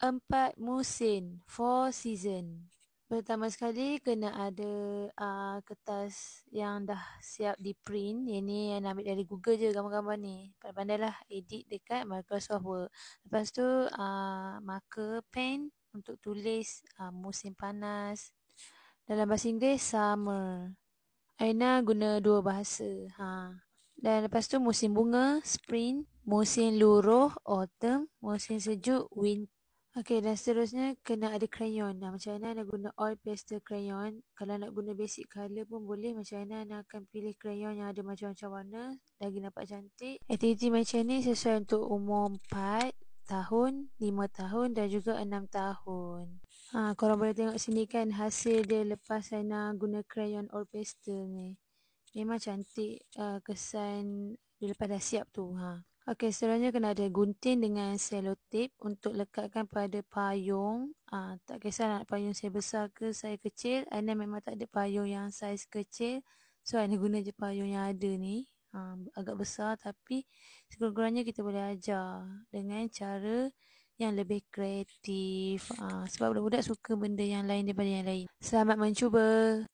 empat musim four season pertama sekali kena ada uh, kertas yang dah siap di print ini yang ambil dari Google je gambar-gambar ni pandai lah edit dekat Microsoft Word lepas tu uh, marker pen untuk tulis uh, musim panas dalam bahasa Inggeris summer Aina guna dua bahasa ha dan lepas tu musim bunga spring musim luruh autumn musim sejuk winter Okey dan seterusnya kena ada crayon. Nah, macam mana nak guna oil pastel crayon. Kalau nak guna basic color pun boleh. Macam mana nak akan pilih crayon yang ada macam-macam warna. Lagi nampak cantik. Aktiviti macam ni sesuai untuk umur 4 tahun, 5 tahun dan juga 6 tahun. Ha, korang boleh tengok sini kan hasil dia lepas saya nak guna crayon oil pastel ni. Memang cantik uh, kesan dia lepas siap tu. Ha. Okey, selalunya kena ada gunting dengan selotip untuk lekatkan pada payung. Ah, tak kisah nak payung saya besar ke saya kecil. Aina memang tak ada payung yang saiz kecil. So, Aina guna je payung yang ada ni. Ha, agak besar tapi sekurang-kurangnya kita boleh ajar dengan cara yang lebih kreatif. Ha, sebab budak-budak suka benda yang lain daripada yang lain. Selamat mencuba.